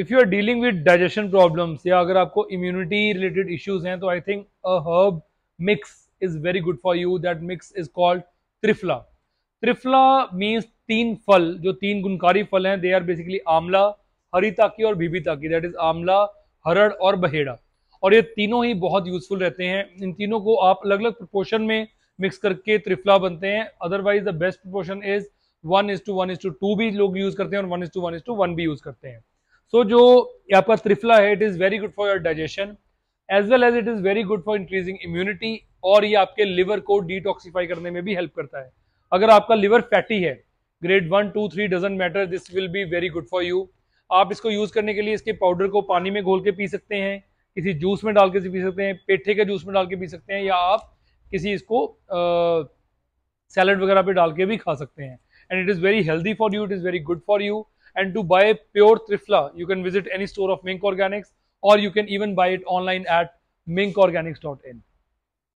If you are dealing with digestion problems या अगर आपको इम्यूनिटी रिलेटेड इश्यूज हैं तो I think a herb mix is very good for you that mix is called Triphala Triphala means तीन फल जो तीन गुणकारी फल हैं दे आर बेसिकली आमला ताकी और ताकी दैट इज आमला हरड़ और बहेड़ा और ये तीनों ही बहुत यूजफुल रहते हैं इन तीनों को आप अलग अलग प्रपोर्शन में मिक्स करके त्रिफला बनते हैं otherwise the best proportion is one is two one is two two भी लोग यूज करते हैं और one is two one is two one भी यूज करते हैं सो जो यहाँ पर त्रिफला है it is very good for your digestion as well as it is very good for increasing immunity और ये आपके लिवर को डिटॉक्सीफाई करने में भी हेल्प करता है अगर आपका लिवर फैटी है grade one two three doesn't matter this will be very good for you आप इसको यूज़ करने के लिए इसके पाउडर को पानी में घोल के पी सकते हैं किसी जूस में डाल के पी सकते हैं पेठे के जूस में डाल के पी सकते हैं या आप किसी इसको सैलड वगैरह पे डाल के भी खा सकते हैं and it is very healthy for you it is very good for you and to buy pure Trifla, you can visit any store of Mink Organics or you can even buy it online at minkorganics.in.